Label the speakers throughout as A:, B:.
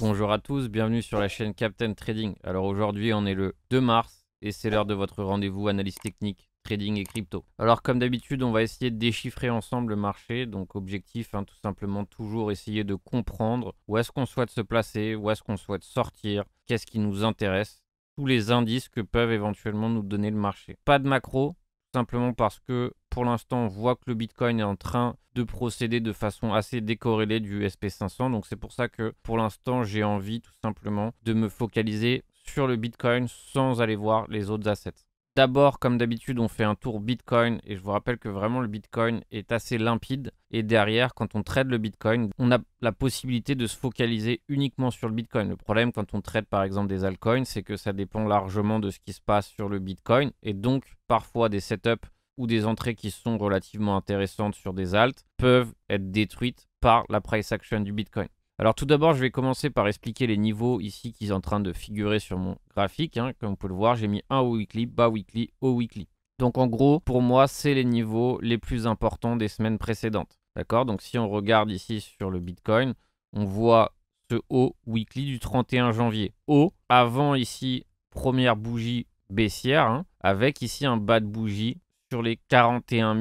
A: Bonjour à tous, bienvenue sur la chaîne Captain Trading. Alors aujourd'hui, on est le 2 mars et c'est l'heure de votre rendez-vous analyse technique, trading et crypto. Alors comme d'habitude, on va essayer de déchiffrer ensemble le marché. Donc objectif, hein, tout simplement, toujours essayer de comprendre où est-ce qu'on souhaite se placer, où est-ce qu'on souhaite sortir, qu'est-ce qui nous intéresse, tous les indices que peuvent éventuellement nous donner le marché. Pas de macro, simplement parce que pour l'instant, on voit que le Bitcoin est en train de procéder de façon assez décorrélée du SP500. Donc c'est pour ça que pour l'instant, j'ai envie tout simplement de me focaliser sur le Bitcoin sans aller voir les autres assets. D'abord, comme d'habitude, on fait un tour Bitcoin et je vous rappelle que vraiment le Bitcoin est assez limpide. Et derrière, quand on trade le Bitcoin, on a la possibilité de se focaliser uniquement sur le Bitcoin. Le problème quand on trade par exemple des altcoins, c'est que ça dépend largement de ce qui se passe sur le Bitcoin et donc parfois des setups ou des entrées qui sont relativement intéressantes sur des alts peuvent être détruites par la price action du Bitcoin. Alors tout d'abord, je vais commencer par expliquer les niveaux ici qui sont en train de figurer sur mon graphique. Hein, comme vous pouvez le voir, j'ai mis un au weekly, bas weekly, au weekly. Donc en gros, pour moi, c'est les niveaux les plus importants des semaines précédentes. D'accord Donc si on regarde ici sur le Bitcoin, on voit ce haut weekly du 31 janvier. Haut, avant ici, première bougie baissière, hein, avec ici un bas de bougie sur les 41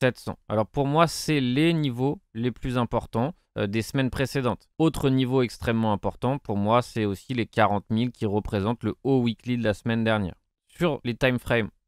A: 700. Alors pour moi, c'est les niveaux les plus importants. Euh, des semaines précédentes. Autre niveau extrêmement important, pour moi, c'est aussi les 40 000 qui représentent le haut weekly de la semaine dernière. Sur les time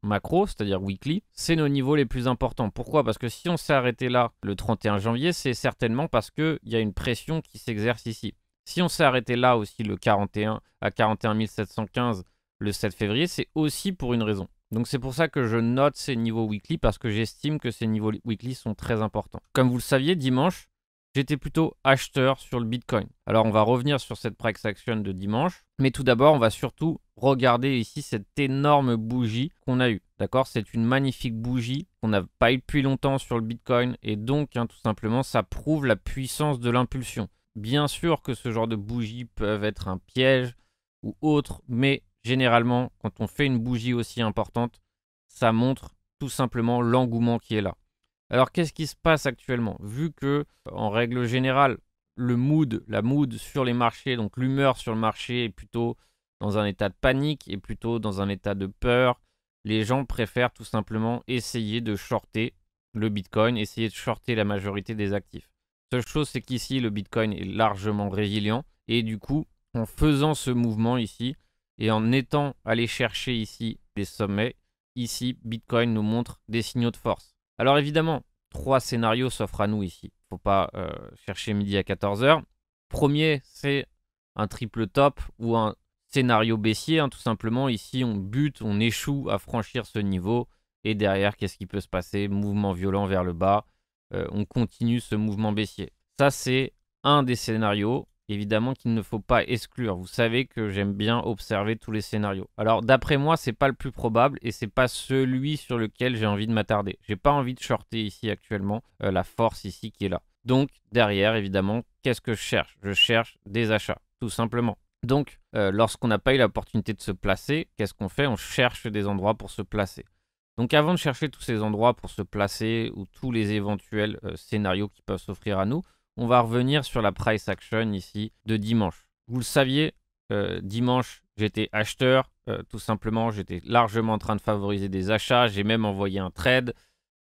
A: macro, c'est-à-dire weekly, c'est nos niveaux les plus importants. Pourquoi Parce que si on s'est arrêté là le 31 janvier, c'est certainement parce qu'il y a une pression qui s'exerce ici. Si on s'est arrêté là aussi le 41 à 41 715 le 7 février, c'est aussi pour une raison. Donc c'est pour ça que je note ces niveaux weekly parce que j'estime que ces niveaux weekly sont très importants. Comme vous le saviez, dimanche, j'étais plutôt acheteur sur le Bitcoin. Alors on va revenir sur cette price action de dimanche, mais tout d'abord on va surtout regarder ici cette énorme bougie qu'on a eue. D'accord C'est une magnifique bougie qu'on n'a pas eu depuis longtemps sur le Bitcoin et donc hein, tout simplement ça prouve la puissance de l'impulsion. Bien sûr que ce genre de bougies peuvent être un piège ou autre, mais généralement quand on fait une bougie aussi importante, ça montre tout simplement l'engouement qui est là. Alors qu'est-ce qui se passe actuellement Vu que, en règle générale, le mood, la mood sur les marchés, donc l'humeur sur le marché est plutôt dans un état de panique et plutôt dans un état de peur, les gens préfèrent tout simplement essayer de shorter le Bitcoin, essayer de shorter la majorité des actifs. Seule chose, c'est qu'ici, le Bitcoin est largement résilient et du coup, en faisant ce mouvement ici et en étant allé chercher ici des sommets, ici, Bitcoin nous montre des signaux de force. Alors évidemment, trois scénarios s'offrent à nous ici. Il ne Faut pas euh, chercher midi à 14h. Premier, c'est un triple top ou un scénario baissier. Hein, tout simplement, ici, on bute, on échoue à franchir ce niveau. Et derrière, qu'est-ce qui peut se passer Mouvement violent vers le bas. Euh, on continue ce mouvement baissier. Ça, c'est un des scénarios évidemment qu'il ne faut pas exclure. Vous savez que j'aime bien observer tous les scénarios. Alors d'après moi, c'est pas le plus probable et c'est pas celui sur lequel j'ai envie de m'attarder. J'ai pas envie de shorter ici actuellement euh, la force ici qui est là. Donc derrière, évidemment, qu'est-ce que je cherche Je cherche des achats, tout simplement. Donc euh, lorsqu'on n'a pas eu l'opportunité de se placer, qu'est-ce qu'on fait On cherche des endroits pour se placer. Donc avant de chercher tous ces endroits pour se placer ou tous les éventuels euh, scénarios qui peuvent s'offrir à nous, on va revenir sur la price action ici de dimanche. Vous le saviez, euh, dimanche, j'étais acheteur. Euh, tout simplement, j'étais largement en train de favoriser des achats. J'ai même envoyé un trade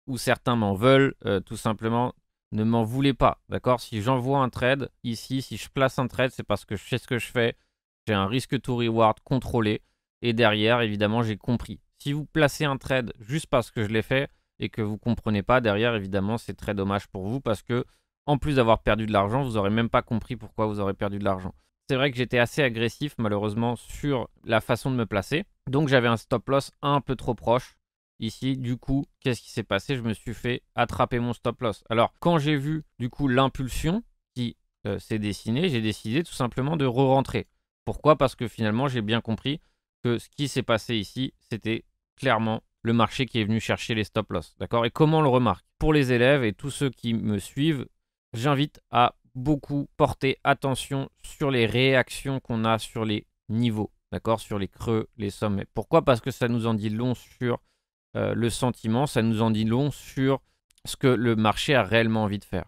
A: où certains m'en veulent. Euh, tout simplement, ne m'en voulez pas. D'accord Si j'envoie un trade ici, si je place un trade, c'est parce que je sais ce que je fais. J'ai un risque to reward contrôlé. Et derrière, évidemment, j'ai compris. Si vous placez un trade juste parce que je l'ai fait et que vous ne comprenez pas, derrière, évidemment, c'est très dommage pour vous parce que en plus d'avoir perdu de l'argent, vous n'aurez même pas compris pourquoi vous aurez perdu de l'argent. C'est vrai que j'étais assez agressif malheureusement sur la façon de me placer. Donc j'avais un stop loss un peu trop proche ici. Du coup, qu'est-ce qui s'est passé Je me suis fait attraper mon stop loss. Alors quand j'ai vu du coup l'impulsion qui euh, s'est dessinée, j'ai décidé tout simplement de re-rentrer. Pourquoi Parce que finalement j'ai bien compris que ce qui s'est passé ici, c'était clairement le marché qui est venu chercher les stop loss. D'accord Et comment on le remarque Pour les élèves et tous ceux qui me suivent, j'invite à beaucoup porter attention sur les réactions qu'on a sur les niveaux, d'accord Sur les creux, les sommets. Pourquoi Parce que ça nous en dit long sur euh, le sentiment, ça nous en dit long sur ce que le marché a réellement envie de faire.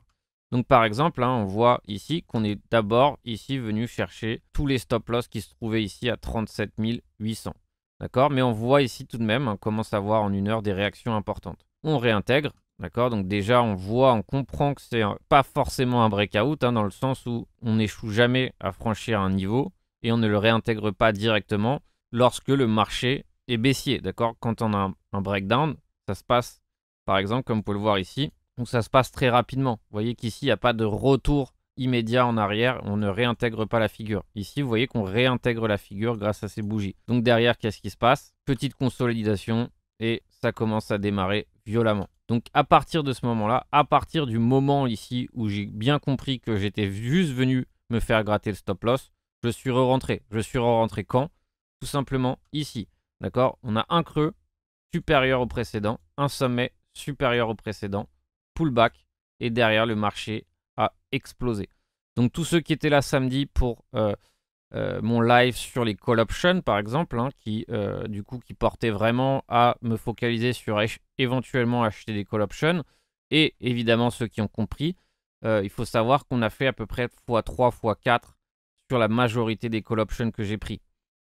A: Donc par exemple, hein, on voit ici qu'on est d'abord ici venu chercher tous les stop loss qui se trouvaient ici à 37 800. D'accord Mais on voit ici tout de même, on hein, commence à voir en une heure des réactions importantes. On réintègre, D'accord Donc déjà, on voit, on comprend que c'est pas forcément un breakout, hein, dans le sens où on n'échoue jamais à franchir un niveau et on ne le réintègre pas directement lorsque le marché est baissier. D'accord Quand on a un, breakdown, ça se passe, par exemple, comme vous pouvez le voir ici, où ça se passe très rapidement. Vous voyez qu'ici, il n'y a pas de retour immédiat en arrière, on ne réintègre pas la figure. Ici, vous voyez qu'on réintègre la figure grâce à ces bougies. Donc derrière, qu'est-ce qui se passe Petite consolidation et ça commence à démarrer violemment. Donc à partir de ce moment-là, à partir du moment ici où j'ai bien compris que j'étais juste venu me faire gratter le stop loss, je suis re-rentré. Je suis re-rentré quand Tout simplement ici. D'accord On a un creux supérieur au précédent, un sommet supérieur au précédent, pullback, et derrière le marché a explosé. Donc tous ceux qui étaient là samedi pour... Euh, euh, mon live sur les call options par exemple, hein, qui euh, du coup qui portait vraiment à me focaliser sur éventuellement acheter des call options. Et évidemment ceux qui ont compris, euh, il faut savoir qu'on a fait à peu près x3, x4 sur la majorité des call options que j'ai pris.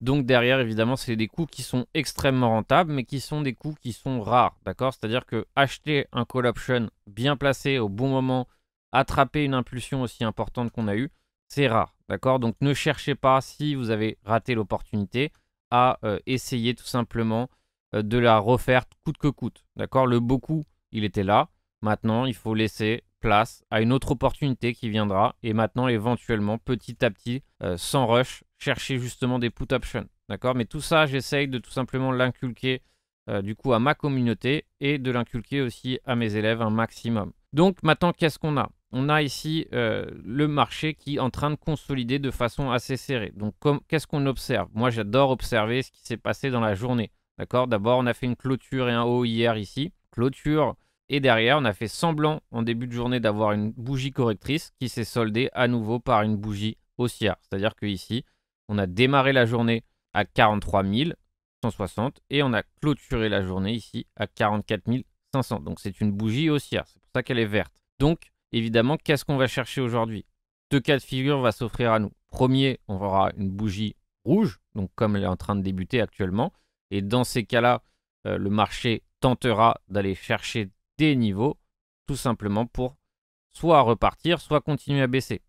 A: Donc derrière évidemment c'est des coûts qui sont extrêmement rentables, mais qui sont des coûts qui sont rares, d'accord C'est-à-dire que acheter un call option bien placé au bon moment, attraper une impulsion aussi importante qu'on a eue, c'est rare, d'accord Donc ne cherchez pas, si vous avez raté l'opportunité, à euh, essayer tout simplement euh, de la refaire coûte que coûte, d'accord Le beaucoup, il était là. Maintenant, il faut laisser place à une autre opportunité qui viendra. Et maintenant, éventuellement, petit à petit, euh, sans rush, chercher justement des put options, d'accord Mais tout ça, j'essaye de tout simplement l'inculquer du coup à ma communauté et de l'inculquer aussi à mes élèves un maximum. Donc maintenant, qu'est-ce qu'on a on a ici euh, le marché qui est en train de consolider de façon assez serrée. Donc, qu'est-ce qu'on observe Moi, j'adore observer ce qui s'est passé dans la journée. D'accord D'abord, on a fait une clôture et un haut hier ici. Clôture. Et derrière, on a fait semblant en début de journée d'avoir une bougie correctrice qui s'est soldée à nouveau par une bougie haussière. C'est-à-dire qu'ici, on a démarré la journée à 43 160 et on a clôturé la journée ici à 44 500. Donc c'est une bougie haussière, c'est pour ça qu'elle est verte. Donc Évidemment, qu'est-ce qu'on va chercher aujourd'hui Deux cas de figure vont s'offrir à nous. Premier, on verra une bougie rouge, donc comme elle est en train de débuter actuellement. Et dans ces cas-là, euh, le marché tentera d'aller chercher des niveaux, tout simplement pour soit repartir, soit continuer à baisser.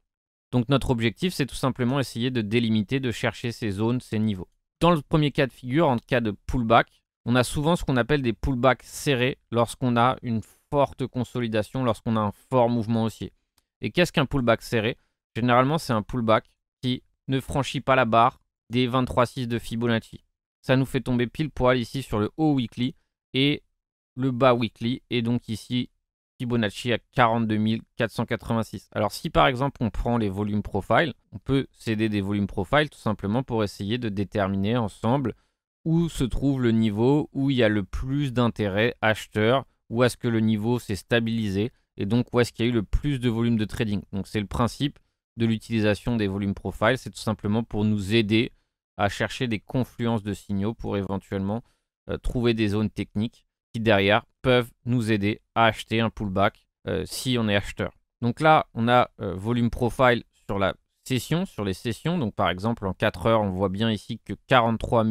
A: Donc notre objectif, c'est tout simplement essayer de délimiter, de chercher ces zones, ces niveaux. Dans le premier cas de figure, en cas de pullback, on a souvent ce qu'on appelle des pullbacks serrés lorsqu'on a une forte consolidation lorsqu'on a un fort mouvement haussier. Et qu'est-ce qu'un pullback serré Généralement, c'est un pullback qui ne franchit pas la barre des 23,6 de Fibonacci. Ça nous fait tomber pile poil ici sur le haut weekly et le bas weekly. Et donc ici, Fibonacci à 42 486. Alors si par exemple on prend les volumes profile, on peut céder des volumes profile tout simplement pour essayer de déterminer ensemble où se trouve le niveau où il y a le plus d'intérêt acheteur où est-ce que le niveau s'est stabilisé et donc où est-ce qu'il y a eu le plus de volume de trading. Donc c'est le principe de l'utilisation des volumes profiles, c'est tout simplement pour nous aider à chercher des confluences de signaux pour éventuellement euh, trouver des zones techniques qui derrière peuvent nous aider à acheter un pullback euh, si on est acheteur. Donc là, on a euh, volume profile sur la session, sur les sessions. Donc par exemple, en 4 heures, on voit bien ici que 43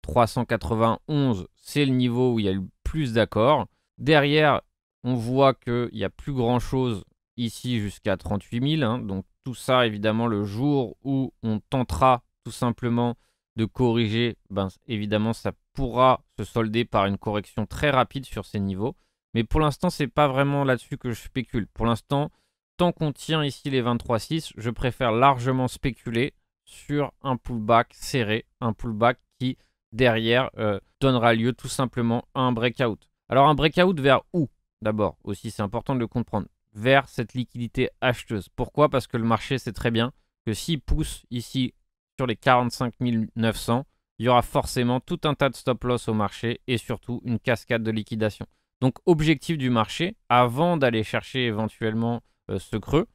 A: 391, c'est le niveau où il y a eu le plus d'accords. Derrière, on voit qu'il n'y a plus grand-chose ici jusqu'à 38 000. Hein. Donc tout ça, évidemment, le jour où on tentera tout simplement de corriger, ben, évidemment, ça pourra se solder par une correction très rapide sur ces niveaux. Mais pour l'instant, c'est pas vraiment là-dessus que je spécule. Pour l'instant, tant qu'on tient ici les 23,6, je préfère largement spéculer sur un pullback serré, un pullback qui, derrière, euh, donnera lieu tout simplement à un breakout. Alors un breakout vers où D'abord, aussi c'est important de le comprendre. Vers cette liquidité acheteuse. Pourquoi Parce que le marché sait très bien que s'il pousse ici sur les 45 900, il y aura forcément tout un tas de stop loss au marché et surtout une cascade de liquidation. Donc objectif du marché, avant d'aller chercher éventuellement euh, ce creux,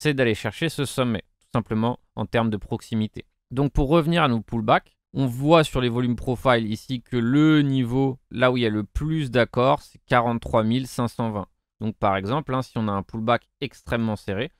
A: c'est d'aller chercher ce sommet, tout simplement en termes de proximité. Donc pour revenir à nos pullbacks, on voit sur les volumes profile ici que le niveau, là où il y a le plus d'accords, c'est 43 520. Donc par exemple, hein, si on a un pullback extrêmement serré,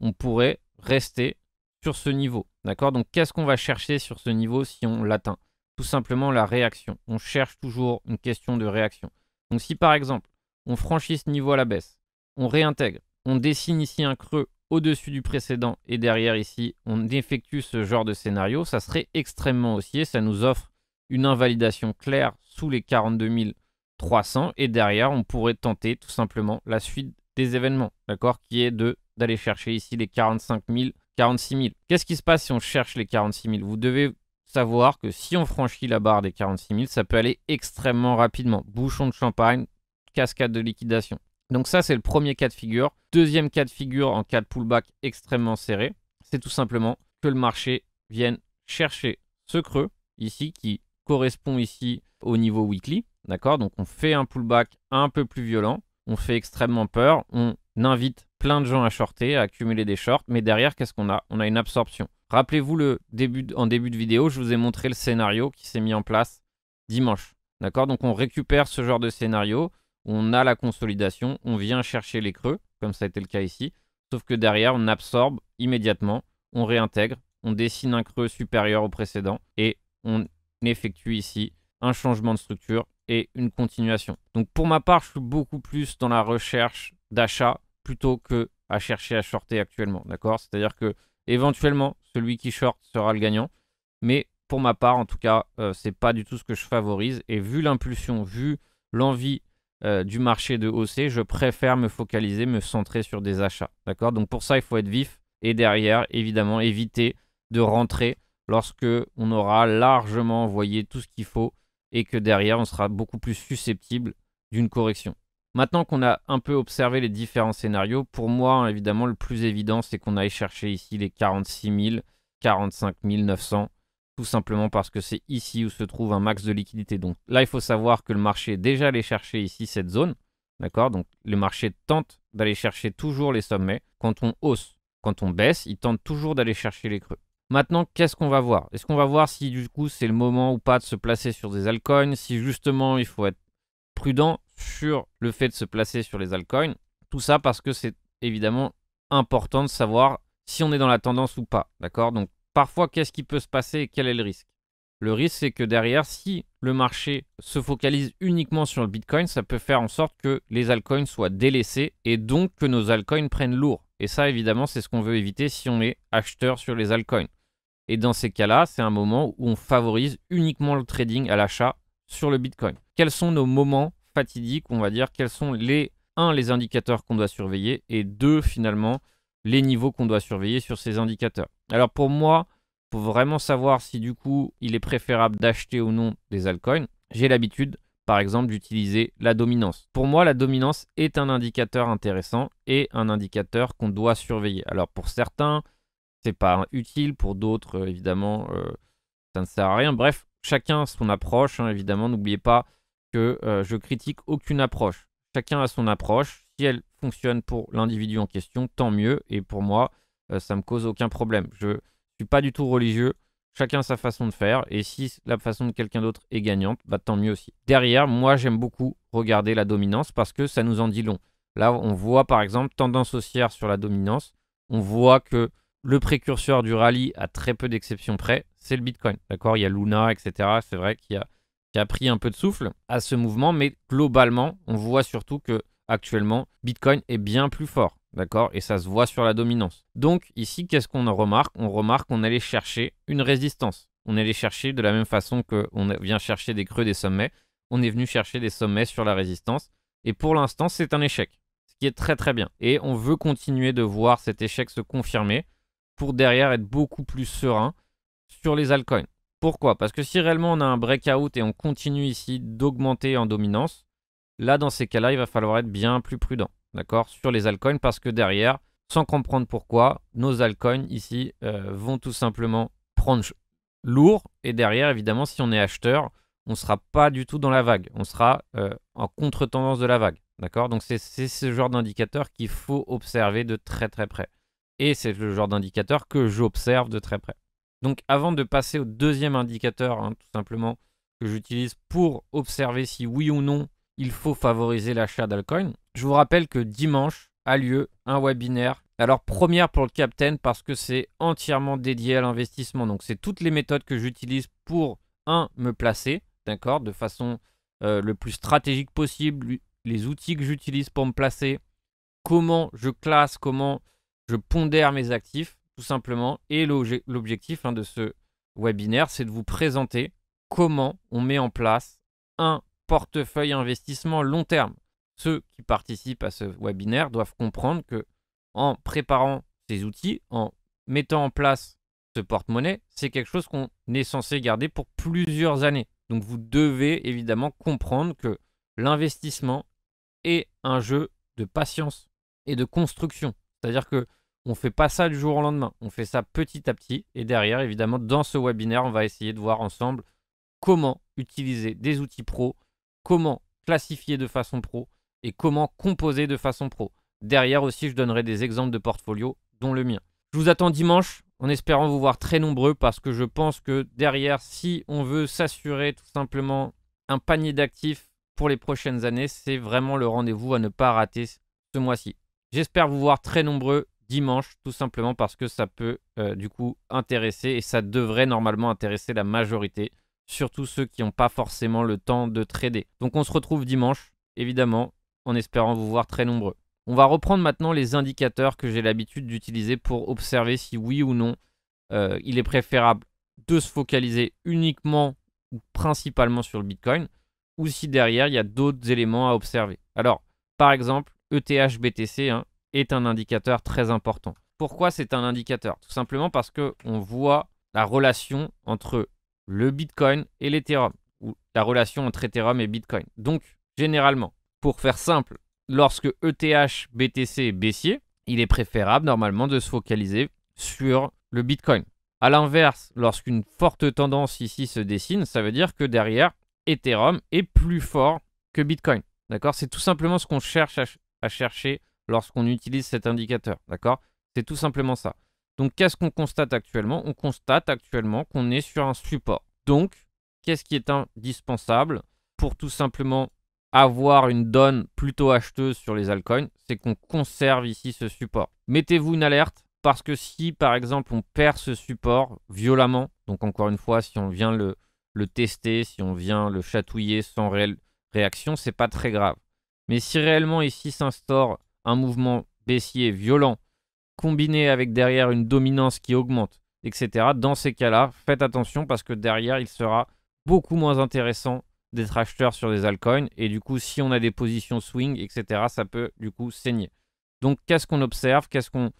A: on pourrait rester sur ce niveau. D'accord Donc qu'est-ce qu'on va chercher sur ce niveau si on l'atteint Tout simplement la réaction. On cherche toujours une question de réaction. Donc si par exemple, on franchit ce niveau à la baisse, on réintègre, on dessine ici un creux au-dessus du précédent et derrière ici, on effectue ce genre de scénario, ça serait extrêmement haussier. Ça nous offre une invalidation claire sous les 42 300 et derrière, on pourrait tenter tout simplement la suite des événements, d'accord Qui est de d'aller chercher ici les 45 000, 46 000. Qu'est-ce qui se passe si on cherche les 46 000 Vous devez savoir que si on franchit la barre des 46 000, ça peut aller extrêmement rapidement. Bouchon de champagne, cascade de liquidation. Donc ça, c'est le premier cas de figure. Deuxième cas de figure en cas de pullback extrêmement serré, c'est tout simplement que le marché vienne chercher ce creux ici qui correspond ici au niveau weekly. D'accord Donc on fait un pullback un peu plus violent, on fait extrêmement peur, on invite plein de gens à shorter, à accumuler des shorts, mais derrière, qu'est-ce qu'on a On a une absorption. Rappelez-vous, le début en début de vidéo, je vous ai montré le scénario qui s'est mis en place dimanche. D'accord Donc on récupère ce genre de scénario on a la consolidation, on vient chercher les creux, comme ça a été le cas ici, sauf que derrière, on absorbe immédiatement, on réintègre, on dessine un creux supérieur au précédent et on effectue ici un changement de structure et une continuation. Donc pour ma part, je suis beaucoup plus dans la recherche d'achat plutôt que à chercher à shorter actuellement, d'accord C'est-à-dire que éventuellement, celui qui short sera le gagnant, mais pour ma part, en tout cas, euh, c'est pas du tout ce que je favorise. Et vu l'impulsion, vu l'envie euh, du marché de hausser je préfère me focaliser, me centrer sur des achats. D'accord Donc pour ça, il faut être vif et derrière, évidemment, éviter de rentrer lorsque on aura largement envoyé tout ce qu'il faut et que derrière, on sera beaucoup plus susceptible d'une correction. Maintenant qu'on a un peu observé les différents scénarios, pour moi, hein, évidemment, le plus évident, c'est qu'on aille chercher ici les 46 000, 45 900 tout simplement parce que c'est ici où se trouve un max de liquidité. Donc là, il faut savoir que le marché est déjà allé chercher ici cette zone. D'accord Donc le marché tente d'aller chercher toujours les sommets. Quand on hausse, quand on baisse, il tente toujours d'aller chercher les creux. Maintenant, qu'est-ce qu'on va voir Est-ce qu'on va voir si du coup c'est le moment ou pas de se placer sur des altcoins Si justement il faut être prudent sur le fait de se placer sur les altcoins Tout ça parce que c'est évidemment important de savoir si on est dans la tendance ou pas. D'accord Donc parfois, qu'est-ce qui peut se passer et quel est le risque Le risque, c'est que derrière, si le marché se focalise uniquement sur le Bitcoin, ça peut faire en sorte que les altcoins soient délaissés et donc que nos altcoins prennent lourd. Et ça, évidemment, c'est ce qu'on veut éviter si on est acheteur sur les altcoins. Et dans ces cas-là, c'est un moment où on favorise uniquement le trading à l'achat sur le Bitcoin. Quels sont nos moments fatidiques, on va dire Quels sont les, un, les indicateurs qu'on doit surveiller et deux, finalement, les niveaux qu'on doit surveiller sur ces indicateurs alors pour moi, pour vraiment savoir si du coup il est préférable d'acheter ou non des altcoins, j'ai l'habitude par exemple d'utiliser la dominance. Pour moi, la dominance est un indicateur intéressant et un indicateur qu'on doit surveiller. Alors pour certains, c'est pas utile, pour d'autres, euh, évidemment, euh, ça ne sert à rien. Bref, chacun a son approche, hein, évidemment. N'oubliez pas que euh, je critique aucune approche. Chacun a son approche. Si elle fonctionne pour l'individu en question, tant mieux. Et pour moi, euh, ça me cause aucun problème. Je suis pas du tout religieux. Chacun sa façon de faire. Et si la façon de quelqu'un d'autre est gagnante, bah tant mieux aussi. Derrière, moi j'aime beaucoup regarder la dominance parce que ça nous en dit long. Là, on voit par exemple tendance haussière sur la dominance. On voit que le précurseur du rallye, a très peu d'exceptions près, c'est le Bitcoin. D'accord Il y a Luna, etc. C'est vrai qu'il a, a pris un peu de souffle à ce mouvement, mais globalement, on voit surtout que actuellement, Bitcoin est bien plus fort. D'accord Et ça se voit sur la dominance. Donc ici, qu'est-ce qu'on remarque On remarque qu'on allait chercher une résistance. On allait chercher de la même façon qu'on vient chercher des creux des sommets. On est venu chercher des sommets sur la résistance. Et pour l'instant, c'est un échec. Ce qui est très très bien. Et on veut continuer de voir cet échec se confirmer pour derrière être beaucoup plus serein sur les altcoins. Pourquoi Parce que si réellement on a un breakout et on continue ici d'augmenter en dominance, là dans ces cas-là, il va falloir être bien plus prudent d'accord, sur les altcoins, parce que derrière, sans comprendre pourquoi, nos altcoins ici euh, vont tout simplement prendre lourd, et derrière, évidemment, si on est acheteur, on ne sera pas du tout dans la vague, on sera euh, en contre-tendance de la vague, d'accord Donc c'est ce genre d'indicateur qu'il faut observer de très très près. Et c'est le genre d'indicateur que j'observe de très près. Donc avant de passer au deuxième indicateur, hein, tout simplement, que j'utilise pour observer si oui ou non il faut favoriser l'achat d'Alcoin. Je vous rappelle que dimanche a lieu un webinaire. Alors première pour le Captain parce que c'est entièrement dédié à l'investissement. Donc c'est toutes les méthodes que j'utilise pour, un, me placer, d'accord, de façon euh, le plus stratégique possible, les outils que j'utilise pour me placer, comment je classe, comment je pondère mes actifs, tout simplement. Et l'objectif hein, de ce webinaire, c'est de vous présenter comment on met en place un portefeuille investissement long terme. Ceux qui participent à ce webinaire doivent comprendre que en préparant ces outils, en mettant en place ce porte-monnaie, c'est quelque chose qu'on est censé garder pour plusieurs années. Donc vous devez évidemment comprendre que l'investissement est un jeu de patience et de construction. C'est-à-dire que on fait pas ça du jour au lendemain, on fait ça petit à petit. Et derrière, évidemment, dans ce webinaire, on va essayer de voir ensemble comment utiliser des outils pro comment classifier de façon pro et comment composer de façon pro. Derrière aussi, je donnerai des exemples de portfolio, dont le mien. Je vous attends dimanche en espérant vous voir très nombreux parce que je pense que derrière, si on veut s'assurer tout simplement un panier d'actifs pour les prochaines années, c'est vraiment le rendez-vous à ne pas rater ce mois-ci. J'espère vous voir très nombreux dimanche, tout simplement parce que ça peut euh, du coup intéresser et ça devrait normalement intéresser la majorité surtout ceux qui n'ont pas forcément le temps de trader. Donc on se retrouve dimanche, évidemment, en espérant vous voir très nombreux. On va reprendre maintenant les indicateurs que j'ai l'habitude d'utiliser pour observer si oui ou non euh, il est préférable de se focaliser uniquement ou principalement sur le Bitcoin ou si derrière il y a d'autres éléments à observer. Alors, par exemple, ETH-BTC hein, est un indicateur très important. Pourquoi c'est un indicateur Tout simplement parce qu'on voit la relation entre le Bitcoin et l'Ethereum, ou la relation entre Ethereum et Bitcoin. Donc, généralement, pour faire simple, lorsque ETH, BTC est baissier, il est préférable normalement de se focaliser sur le Bitcoin. A l'inverse, lorsqu'une forte tendance ici se dessine, ça veut dire que derrière, Ethereum est plus fort que Bitcoin. D'accord C'est tout simplement ce qu'on cherche à, à chercher lorsqu'on utilise cet indicateur. D'accord C'est tout simplement ça. Donc qu'est-ce qu'on constate actuellement On constate actuellement qu'on est sur un support. Donc qu'est-ce qui est indispensable pour tout simplement avoir une donne plutôt acheteuse sur les altcoins C'est qu'on conserve ici ce support. Mettez-vous une alerte parce que si par exemple on perd ce support violemment, donc encore une fois si on vient le, tester, si on vient le chatouiller sans réelle réaction, c'est pas très grave. Mais si réellement ici s'instaure un mouvement baissier violent combiné avec derrière une dominance qui augmente, etc., dans ces cas-là, faites attention parce que derrière, il sera beaucoup moins intéressant d'être acheteur sur des altcoins. Et du coup, si on a des positions swing, etc., ça peut du coup saigner. Donc, qu'est-ce qu'on observe Qu'est-ce qu'on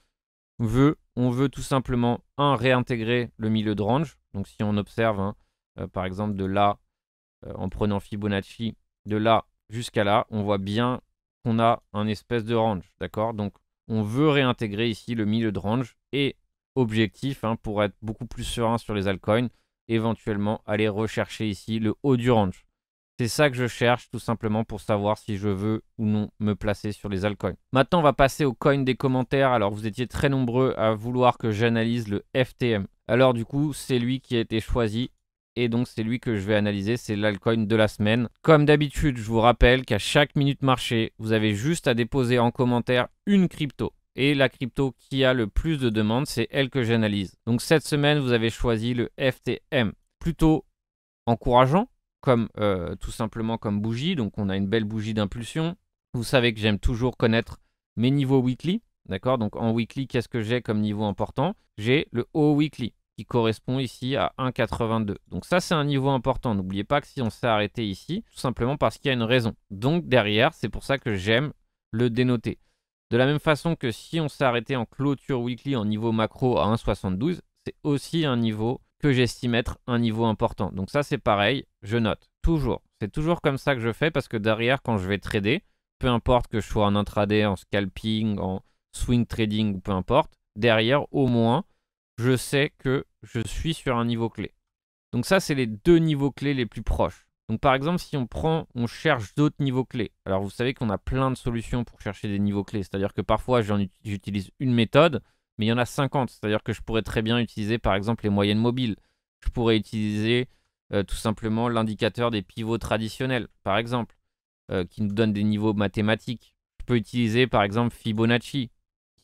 A: veut On veut tout simplement, un, réintégrer le milieu de range. Donc, si on observe, hein, euh, par exemple, de là, euh, en prenant Fibonacci, de là jusqu'à là, on voit bien qu'on a un espèce de range. D'accord Donc, on veut réintégrer ici le milieu de range et objectif hein, pour être beaucoup plus serein sur les altcoins, éventuellement aller rechercher ici le haut du range. C'est ça que je cherche tout simplement pour savoir si je veux ou non me placer sur les altcoins. Maintenant, on va passer au coin des commentaires. Alors, vous étiez très nombreux à vouloir que j'analyse le FTM. Alors, du coup, c'est lui qui a été choisi et donc c'est lui que je vais analyser, c'est l'alcool de la semaine. Comme d'habitude, je vous rappelle qu'à chaque minute marché, vous avez juste à déposer en commentaire une crypto. Et la crypto qui a le plus de demandes, c'est elle que j'analyse. Donc cette semaine, vous avez choisi le FTM. Plutôt encourageant, comme euh, tout simplement comme bougie. Donc on a une belle bougie d'impulsion. Vous savez que j'aime toujours connaître mes niveaux weekly. D'accord Donc en weekly, qu'est-ce que j'ai comme niveau important J'ai le haut weekly correspond ici à 1,82. Donc ça, c'est un niveau important. N'oubliez pas que si on s'est arrêté ici, tout simplement parce qu'il y a une raison. Donc derrière, c'est pour ça que j'aime le dénoter. De la même façon que si on s'est arrêté en clôture weekly en niveau macro à 1,72, c'est aussi un niveau que j'estime être un niveau important. Donc ça, c'est pareil, je note. Toujours. C'est toujours comme ça que je fais parce que derrière, quand je vais trader, peu importe que je sois en intraday, en scalping, en swing trading ou peu importe, derrière, au moins, je sais que je suis sur un niveau clé. Donc ça, c'est les deux niveaux clés les plus proches. Donc par exemple, si on prend, on cherche d'autres niveaux clés. Alors vous savez qu'on a plein de solutions pour chercher des niveaux clés. C'est-à-dire que parfois, j'utilise une méthode, mais il y en a 50. C'est-à-dire que je pourrais très bien utiliser par exemple les moyennes mobiles. Je pourrais utiliser euh, tout simplement l'indicateur des pivots traditionnels, par exemple, euh, qui nous donne des niveaux mathématiques. Je peux utiliser par exemple Fibonacci,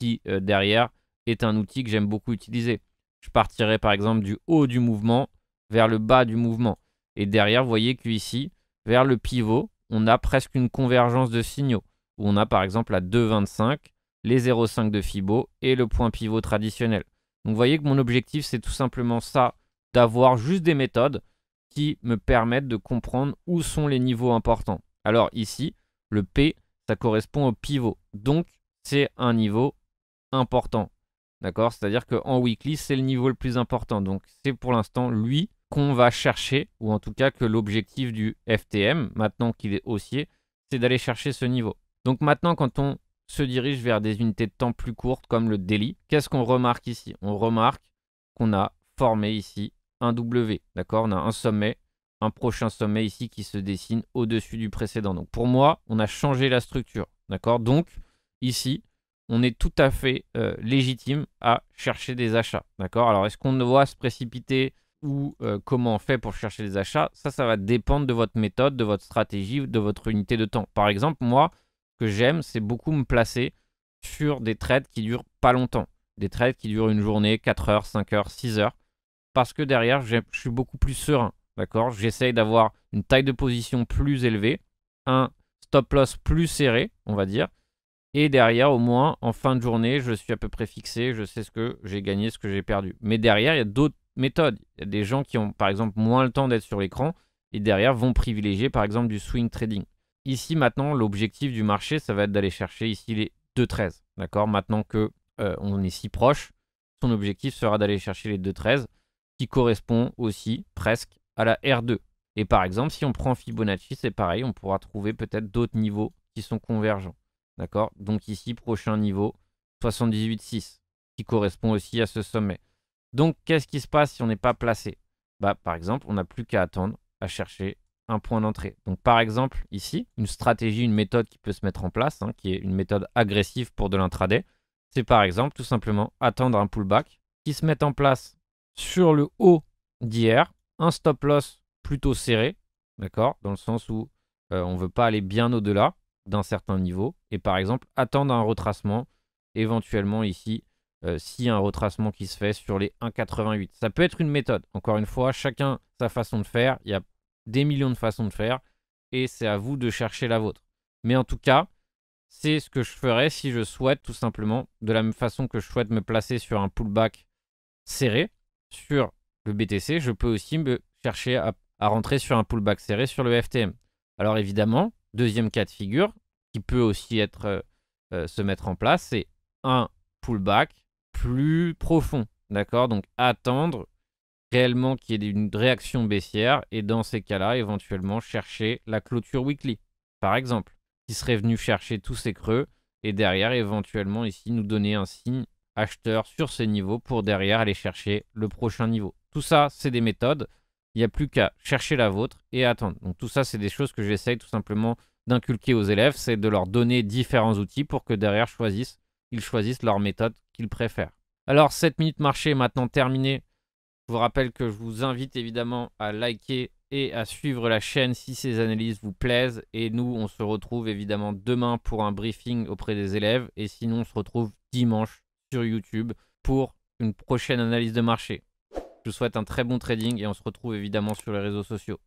A: qui euh, derrière est un outil que j'aime beaucoup utiliser je partirai par exemple du haut du mouvement vers le bas du mouvement. Et derrière, vous voyez ici, vers le pivot, on a presque une convergence de signaux, où on a par exemple à 2,25, les 0,5 de Fibo et le point pivot traditionnel. Donc vous voyez que mon objectif, c'est tout simplement ça, d'avoir juste des méthodes qui me permettent de comprendre où sont les niveaux importants. Alors ici, le P, ça correspond au pivot. Donc, c'est un niveau important. D'accord C'est-à-dire qu'en weekly, c'est le niveau le plus important. Donc c'est pour l'instant lui qu'on va chercher, ou en tout cas que l'objectif du FTM, maintenant qu'il est haussier, c'est d'aller chercher ce niveau. Donc maintenant, quand on se dirige vers des unités de temps plus courtes comme le daily, qu'est-ce qu'on remarque ici On remarque qu'on a formé ici un W. D'accord On a un sommet, un prochain sommet ici qui se dessine au-dessus du précédent. Donc pour moi, on a changé la structure. D'accord Donc ici, on est tout à fait euh, légitime à chercher des achats. D'accord Alors, est-ce qu'on doit se précipiter ou euh, comment on fait pour chercher des achats Ça, ça va dépendre de votre méthode, de votre stratégie, de votre unité de temps. Par exemple, moi, ce que j'aime, c'est beaucoup me placer sur des trades qui durent pas longtemps. Des trades qui durent une journée, 4 heures, 5 heures, 6 heures. Parce que derrière, je suis beaucoup plus serein. D'accord J'essaye d'avoir une taille de position plus élevée, un stop loss plus serré, on va dire, et derrière, au moins, en fin de journée, je suis à peu près fixé, je sais ce que j'ai gagné, ce que j'ai perdu. Mais derrière, il y a d'autres méthodes. Il y a des gens qui ont, par exemple, moins le temps d'être sur l'écran et derrière vont privilégier, par exemple, du swing trading. Ici, maintenant, l'objectif du marché, ça va être d'aller chercher ici les 2,13. D'accord Maintenant qu'on euh, est si proche, son objectif sera d'aller chercher les 2,13 qui correspond aussi presque à la R2. Et par exemple, si on prend Fibonacci, c'est pareil, on pourra trouver peut-être d'autres niveaux qui sont convergents. D'accord Donc ici, prochain niveau, 78,6, qui correspond aussi à ce sommet. Donc qu'est-ce qui se passe si on n'est pas placé bah, Par exemple, on n'a plus qu'à attendre, à chercher un point d'entrée. Donc par exemple, ici, une stratégie, une méthode qui peut se mettre en place, hein, qui est une méthode agressive pour de l'intraday, c'est par exemple tout simplement attendre un pullback qui se met en place sur le haut d'hier, un stop loss plutôt serré, d'accord Dans le sens où euh, on ne veut pas aller bien au-delà, d'un certain niveau et par exemple attendre un retracement éventuellement ici euh, si un retracement qui se fait sur les 1,88. Ça peut être une méthode. Encore une fois, chacun sa façon de faire. Il y a des millions de façons de faire et c'est à vous de chercher la vôtre. Mais en tout cas, c'est ce que je ferais si je souhaite tout simplement, de la même façon que je souhaite me placer sur un pullback serré sur le BTC, je peux aussi me chercher à, à rentrer sur un pullback serré sur le FTM. Alors évidemment, Deuxième cas de figure, qui peut aussi être, euh, euh, se mettre en place, c'est un pullback plus profond. D'accord Donc attendre réellement qu'il y ait une réaction baissière et dans ces cas-là, éventuellement chercher la clôture weekly, par exemple, qui serait venu chercher tous ces creux et derrière, éventuellement ici, nous donner un signe acheteur sur ces niveaux pour derrière aller chercher le prochain niveau. Tout ça, c'est des méthodes. Il n'y a plus qu'à chercher la vôtre et attendre. Donc tout ça, c'est des choses que j'essaye tout simplement d'inculquer aux élèves, c'est de leur donner différents outils pour que derrière choisissent, ils choisissent leur méthode qu'ils préfèrent. Alors 7 minutes marché est maintenant terminée. Je vous rappelle que je vous invite évidemment à liker et à suivre la chaîne si ces analyses vous plaisent. Et nous, on se retrouve évidemment demain pour un briefing auprès des élèves. Et sinon, on se retrouve dimanche sur YouTube pour une prochaine analyse de marché. Je vous souhaite un très bon trading et on se retrouve évidemment sur les réseaux sociaux.